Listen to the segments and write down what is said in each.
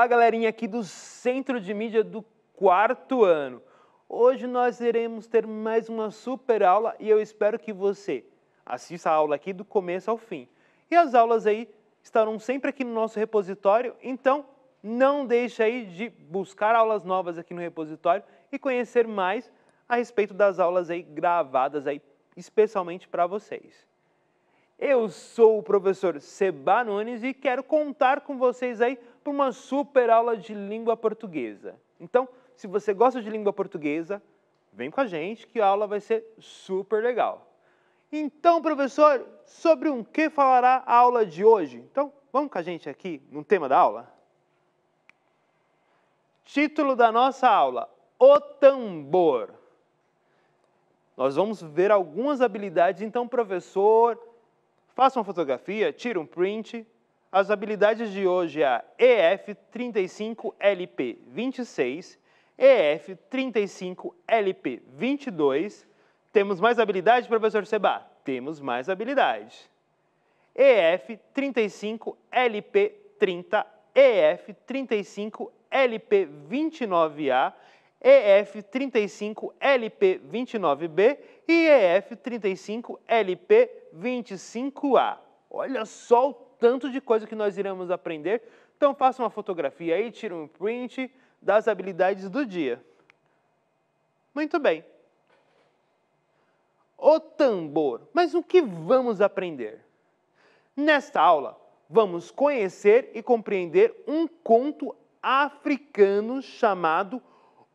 Olá, galerinha aqui do Centro de Mídia do quarto ano. Hoje nós iremos ter mais uma super aula e eu espero que você assista a aula aqui do começo ao fim. E as aulas aí estarão sempre aqui no nosso repositório, então não deixe aí de buscar aulas novas aqui no repositório e conhecer mais a respeito das aulas aí gravadas aí especialmente para vocês. Eu sou o professor Seba Nunes e quero contar com vocês aí para uma super aula de língua portuguesa. Então, se você gosta de língua portuguesa, vem com a gente que a aula vai ser super legal. Então, professor, sobre o um que falará a aula de hoje? Então, vamos com a gente aqui no tema da aula? Título da nossa aula: O tambor. Nós vamos ver algumas habilidades, então, professor, faça uma fotografia, tira um print, as habilidades de hoje é a EF35LP26, EF35LP22. Temos mais habilidade, professor Seba? Temos mais habilidade. EF35LP30, EF35LP29A, EF35LP29B e EF35LP25A. Olha só o tanto de coisa que nós iremos aprender. Então faça uma fotografia aí, tira um print das habilidades do dia. Muito bem. O tambor. Mas o que vamos aprender? Nesta aula, vamos conhecer e compreender um conto africano chamado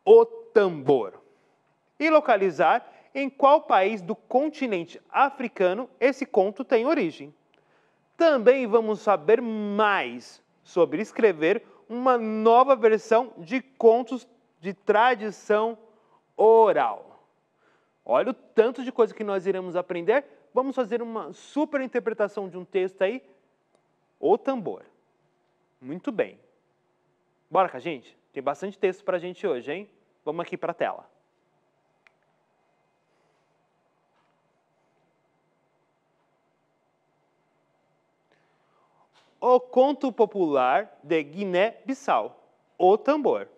O Tambor e localizar em qual país do continente africano esse conto tem origem. Também vamos saber mais sobre escrever uma nova versão de contos de tradição oral. Olha o tanto de coisa que nós iremos aprender. Vamos fazer uma super interpretação de um texto aí. O tambor. Muito bem. Bora com a gente? Tem bastante texto para a gente hoje, hein? Vamos aqui para a tela. o conto popular de Guiné-Bissau, o tambor.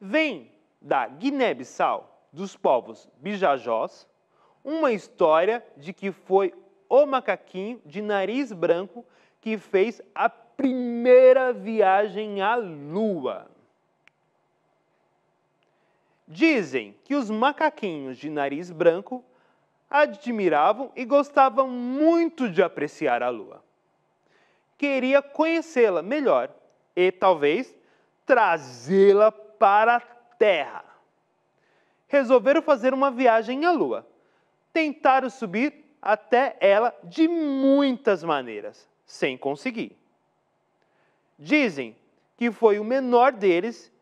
Vem da Guiné-Bissau, dos povos bijajós, uma história de que foi o macaquinho de nariz branco que fez a primeira viagem à Lua. Dizem que os macaquinhos de nariz branco admiravam e gostavam muito de apreciar a lua. Queria conhecê-la melhor e, talvez, trazê-la para a Terra. Resolveram fazer uma viagem à lua. Tentaram subir até ela de muitas maneiras, sem conseguir. Dizem que foi o menor deles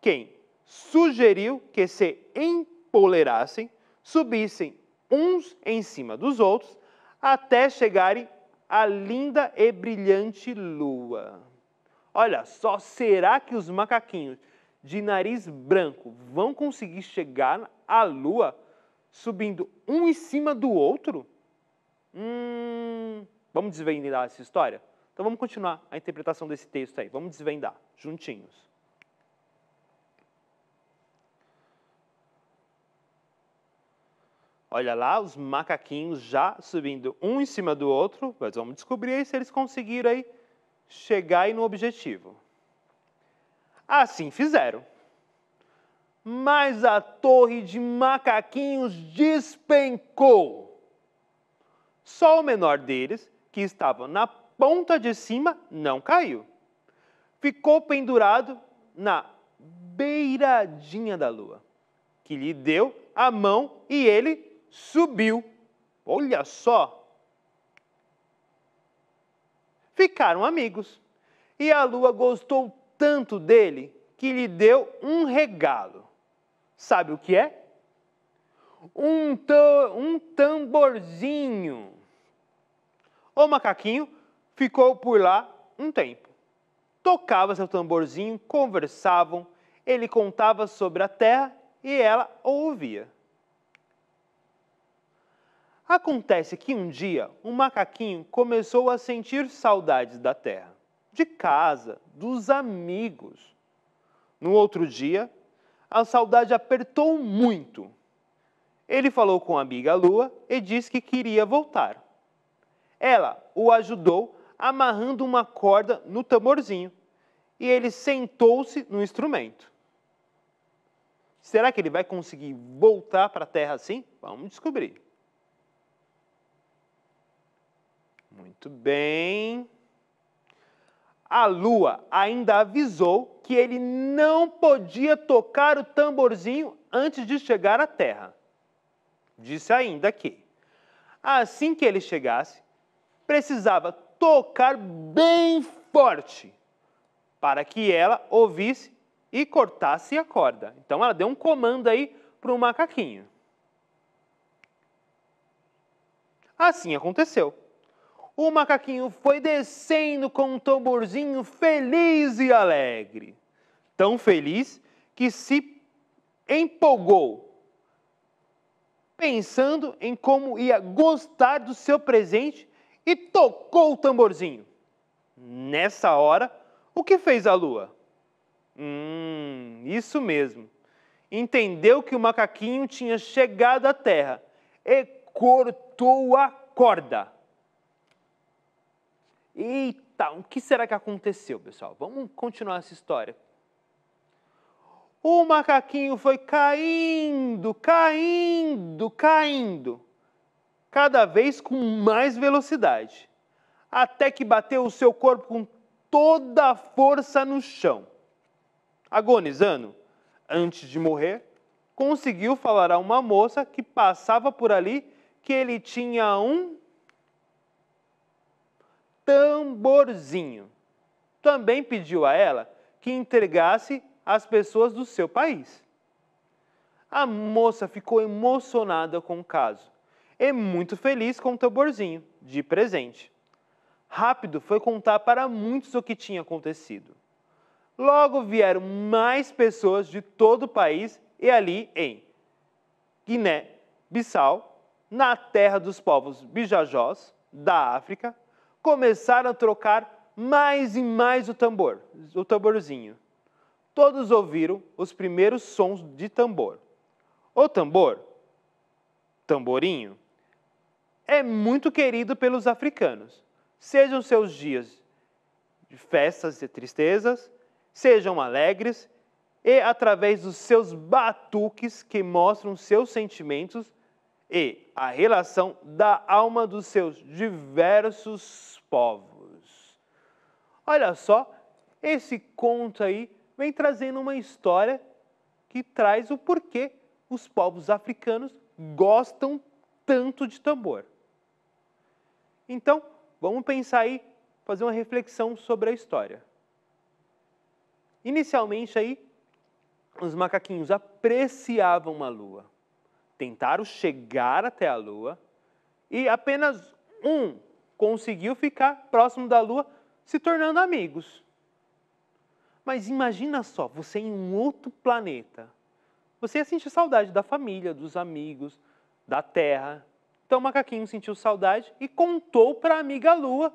quem sugeriu que se empolerassem, subissem uns em cima dos outros, até chegarem à linda e brilhante lua. Olha só, será que os macaquinhos de nariz branco vão conseguir chegar à lua subindo um em cima do outro? Hum, vamos desvendar essa história? Então vamos continuar a interpretação desse texto aí, vamos desvendar juntinhos. Olha lá, os macaquinhos já subindo um em cima do outro, mas vamos descobrir aí se eles conseguiram aí chegar aí no objetivo. Assim fizeram. Mas a torre de macaquinhos despencou. Só o menor deles, que estava na ponta de cima, não caiu. Ficou pendurado na beiradinha da lua, que lhe deu a mão e ele subiu, olha só, ficaram amigos. E a lua gostou tanto dele que lhe deu um regalo. Sabe o que é? Um, um tamborzinho. O macaquinho ficou por lá um tempo. Tocava seu tamborzinho, conversavam, ele contava sobre a terra e ela ouvia. Acontece que um dia um macaquinho começou a sentir saudades da terra, de casa, dos amigos. No outro dia, a saudade apertou muito. Ele falou com a amiga Lua e disse que queria voltar. Ela o ajudou amarrando uma corda no tamborzinho e ele sentou-se no instrumento. Será que ele vai conseguir voltar para a terra assim? Vamos descobrir. Muito bem. A lua ainda avisou que ele não podia tocar o tamborzinho antes de chegar à terra. Disse ainda que, assim que ele chegasse, precisava tocar bem forte para que ela ouvisse e cortasse a corda. Então ela deu um comando aí para o macaquinho. Assim aconteceu o macaquinho foi descendo com um tamborzinho feliz e alegre. Tão feliz que se empolgou, pensando em como ia gostar do seu presente e tocou o tamborzinho. Nessa hora, o que fez a lua? Hum, isso mesmo. Entendeu que o macaquinho tinha chegado à terra e cortou a corda Eita, o que será que aconteceu, pessoal? Vamos continuar essa história. O macaquinho foi caindo, caindo, caindo, cada vez com mais velocidade, até que bateu o seu corpo com toda a força no chão. Agonizando, antes de morrer, conseguiu falar a uma moça que passava por ali que ele tinha um Tamborzinho. Também pediu a ela que entregasse as pessoas do seu país. A moça ficou emocionada com o caso e muito feliz com o tamborzinho, de presente. Rápido foi contar para muitos o que tinha acontecido. Logo vieram mais pessoas de todo o país e ali em Guiné-Bissau, na terra dos povos bijajós da África, começaram a trocar mais e mais o tambor, o tamborzinho. Todos ouviram os primeiros sons de tambor. O tambor, tamborinho, é muito querido pelos africanos, sejam seus dias de festas e tristezas, sejam alegres e através dos seus batuques que mostram seus sentimentos e a relação da alma dos seus diversos povos. Olha só, esse conto aí vem trazendo uma história que traz o porquê os povos africanos gostam tanto de tambor. Então, vamos pensar aí, fazer uma reflexão sobre a história. Inicialmente aí, os macaquinhos apreciavam a lua tentaram chegar até a Lua e apenas um conseguiu ficar próximo da Lua, se tornando amigos. Mas imagina só, você em um outro planeta. Você ia sentir saudade da família, dos amigos, da Terra. Então o macaquinho sentiu saudade e contou para a amiga Lua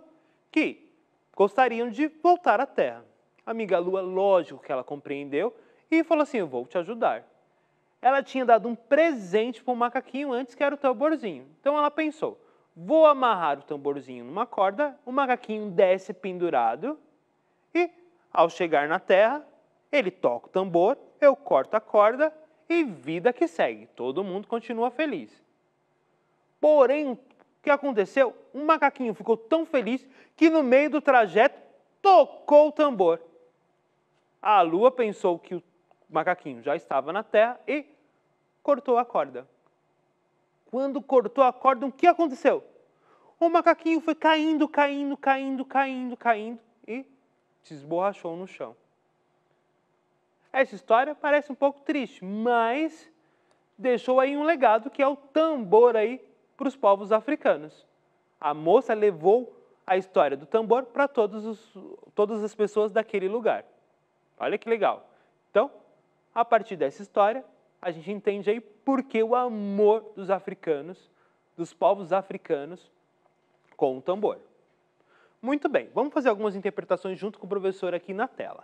que gostariam de voltar à Terra. A amiga Lua, lógico que ela compreendeu e falou assim: Eu vou te ajudar ela tinha dado um presente para o macaquinho antes, que era o tamborzinho. Então ela pensou: vou amarrar o tamborzinho numa corda, o macaquinho desce pendurado e, ao chegar na terra, ele toca o tambor, eu corto a corda e vida que segue. Todo mundo continua feliz. Porém, o que aconteceu? O macaquinho ficou tão feliz que no meio do trajeto tocou o tambor. A lua pensou que o macaquinho já estava na terra e cortou a corda. Quando cortou a corda, o que aconteceu? O macaquinho foi caindo, caindo, caindo, caindo, caindo e se esborrachou no chão. Essa história parece um pouco triste, mas deixou aí um legado que é o tambor aí para os povos africanos. A moça levou a história do tambor para todas as pessoas daquele lugar. Olha que legal. Então, a partir dessa história, a gente entende aí por que o amor dos africanos, dos povos africanos, com o tambor. Muito bem, vamos fazer algumas interpretações junto com o professor aqui na tela.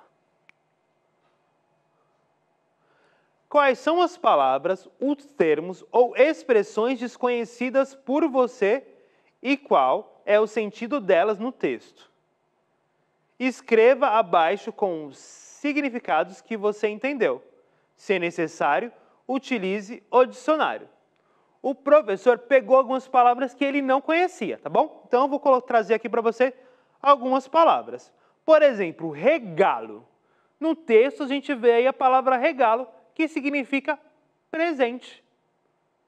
Quais são as palavras, os termos ou expressões desconhecidas por você e qual é o sentido delas no texto? Escreva abaixo com os significados que você entendeu. Se necessário, utilize o dicionário. O professor pegou algumas palavras que ele não conhecia, tá bom? Então eu vou trazer aqui para você algumas palavras. Por exemplo, regalo. No texto a gente vê aí a palavra regalo, que significa presente.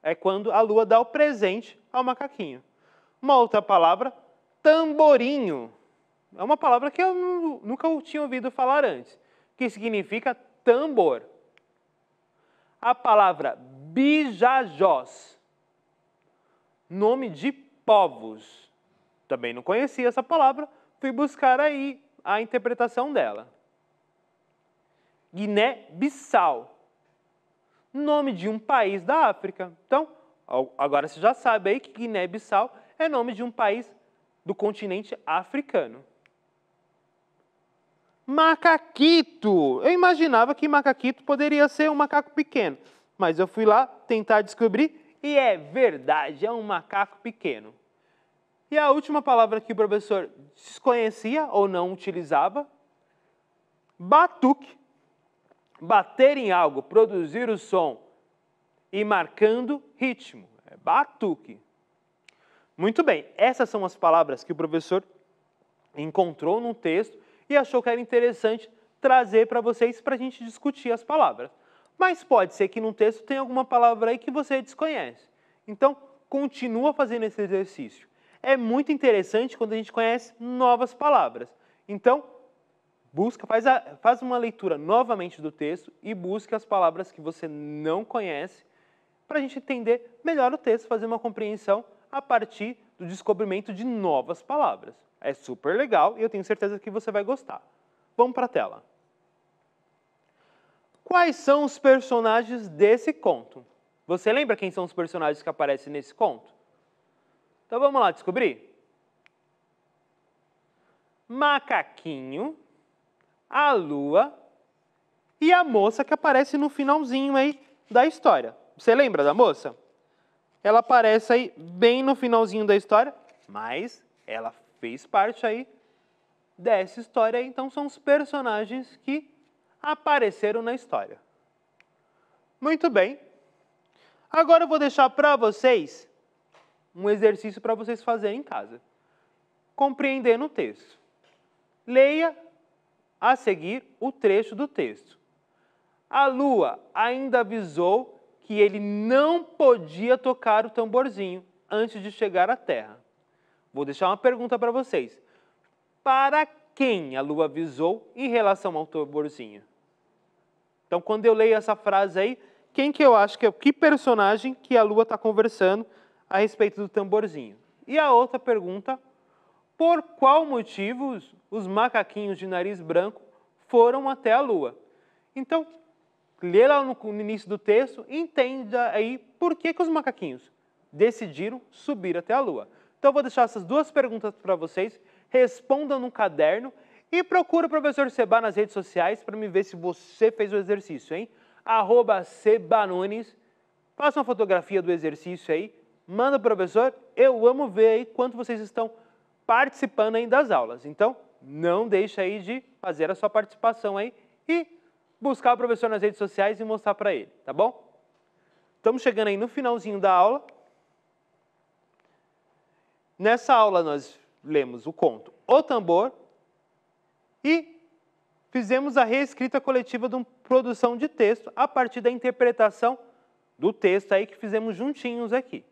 É quando a lua dá o presente ao macaquinho. Uma outra palavra, tamborinho. É uma palavra que eu nunca tinha ouvido falar antes, que significa tambor a palavra Bijajós, nome de povos. Também não conhecia essa palavra, fui buscar aí a interpretação dela. Guiné-Bissau, nome de um país da África. Então, agora você já sabe aí que Guiné-Bissau é nome de um país do continente africano macaquito. Eu imaginava que macaquito poderia ser um macaco pequeno, mas eu fui lá tentar descobrir e é verdade, é um macaco pequeno. E a última palavra que o professor desconhecia ou não utilizava, batuque. Bater em algo, produzir o som e marcando ritmo. É batuque. Muito bem, essas são as palavras que o professor encontrou no texto e achou que era interessante trazer para vocês para a gente discutir as palavras. Mas pode ser que num texto tenha alguma palavra aí que você desconhece. Então, continua fazendo esse exercício. É muito interessante quando a gente conhece novas palavras. Então, busca, faz, a, faz uma leitura novamente do texto e busca as palavras que você não conhece para a gente entender melhor o texto, fazer uma compreensão a partir do descobrimento de novas palavras. É super legal e eu tenho certeza que você vai gostar. Vamos para a tela. Quais são os personagens desse conto? Você lembra quem são os personagens que aparecem nesse conto? Então vamos lá descobrir. Macaquinho, a lua e a moça que aparece no finalzinho aí da história. Você lembra da moça? Ela aparece aí bem no finalzinho da história, mas ela fez parte aí dessa história. Então são os personagens que apareceram na história. Muito bem. Agora eu vou deixar para vocês um exercício para vocês fazerem em casa. Compreendendo o texto. Leia a seguir o trecho do texto. A lua ainda avisou que ele não podia tocar o tamborzinho antes de chegar à terra. Vou deixar uma pergunta para vocês. Para quem a lua avisou em relação ao tamborzinho? Então, quando eu leio essa frase aí, quem que eu acho que é, que personagem que a lua está conversando a respeito do tamborzinho? E a outra pergunta, por qual motivo os macaquinhos de nariz branco foram até a lua? Então, lê lá no, início do texto, e entenda aí por que, que os macaquinhos decidiram subir até a lua. Então eu vou deixar essas duas perguntas para vocês, respondam no caderno e procura o professor Seba nas redes sociais para me ver se você fez o exercício, hein? Arroba Faça uma fotografia do exercício aí, manda para o professor. Eu amo ver aí quanto vocês estão participando aí das aulas. Então, não deixe aí de fazer a sua participação aí e buscar o professor nas redes sociais e mostrar para ele, tá bom? Estamos chegando aí no finalzinho da aula. Nessa aula nós lemos o conto O Tambor e fizemos a reescrita coletiva de uma produção de texto a partir da interpretação do texto aí que fizemos juntinhos aqui.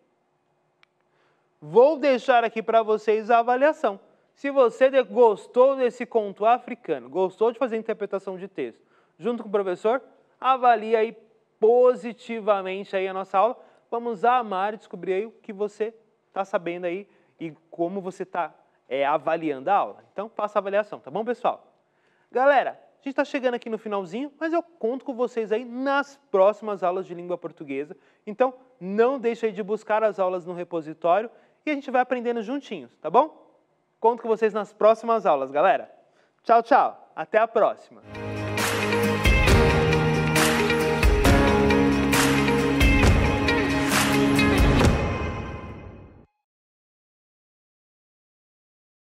Vou deixar aqui para vocês a avaliação. Se você gostou desse conto africano, gostou de fazer interpretação de texto, junto com o professor, avalie aí positivamente aí a nossa aula. Vamos amar e descobrir aí o que você está sabendo aí e como você está é, avaliando a aula. Então, faça a avaliação, tá bom, pessoal? Galera, a gente está chegando aqui no finalzinho, mas eu conto com vocês aí nas próximas aulas de língua portuguesa. Então, não deixe aí de buscar as aulas no repositório e a gente vai aprendendo juntinhos, tá bom? Conto com vocês nas próximas aulas, galera. Tchau, tchau. Até a próxima.